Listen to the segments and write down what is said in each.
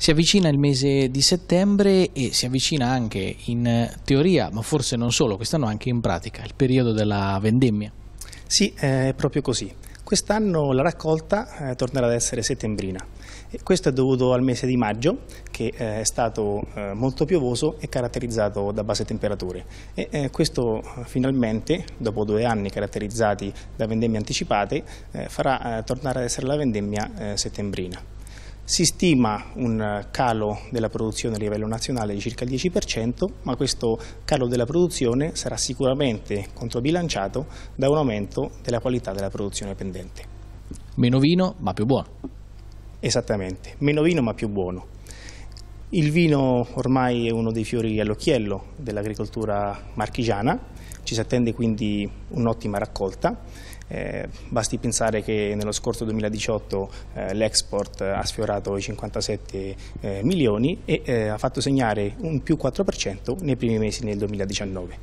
Si avvicina il mese di settembre e si avvicina anche in teoria, ma forse non solo, quest'anno anche in pratica, il periodo della vendemmia. Sì, è proprio così. Quest'anno la raccolta eh, tornerà ad essere settembrina. E questo è dovuto al mese di maggio che eh, è stato eh, molto piovoso e caratterizzato da basse temperature. E, eh, questo eh, finalmente, dopo due anni caratterizzati da vendemmie anticipate, eh, farà tornare ad essere la vendemmia settembrina. Si stima un calo della produzione a livello nazionale di circa il 10%, ma questo calo della produzione sarà sicuramente controbilanciato da un aumento della qualità della produzione pendente. Meno vino, ma più buono. Esattamente, meno vino ma più buono. Il vino ormai è uno dei fiori all'occhiello dell'agricoltura marchigiana, ci si attende quindi un'ottima raccolta. Eh, basti pensare che nello scorso 2018 eh, l'export ha sfiorato i 57 eh, milioni e eh, ha fatto segnare un più 4% nei primi mesi del 2019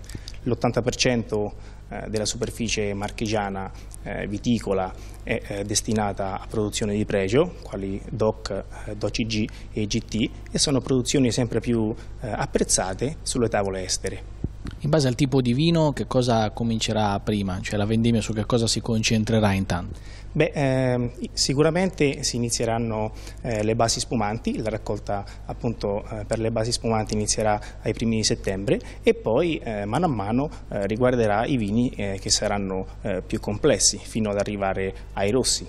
l'80% eh, della superficie marchigiana eh, viticola è eh, destinata a produzione di pregio, quali DOC, DOCG e GT, e sono produzioni sempre più apprezzate sulle tavole estere in base al tipo di vino che cosa comincerà prima, cioè la vendemmia su che cosa si concentrerà intanto? Beh, eh, sicuramente si inizieranno eh, le basi spumanti, la raccolta appunto eh, per le basi spumanti inizierà ai primi di settembre e poi eh, mano a mano eh, riguarderà i vini eh, che saranno più complessi fino ad arrivare ai rossi.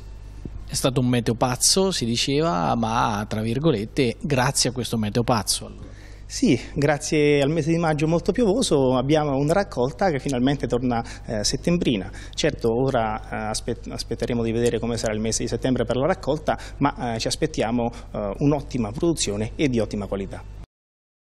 È stato un meteo pazzo, si diceva, ma tra virgolette, grazie a questo meteo pazzo. Sì, grazie al mese di maggio molto piovoso abbiamo una raccolta che finalmente torna eh, settembrina. Certo, ora eh, aspet aspetteremo di vedere come sarà il mese di settembre per la raccolta, ma eh, ci aspettiamo eh, un'ottima produzione e di ottima qualità.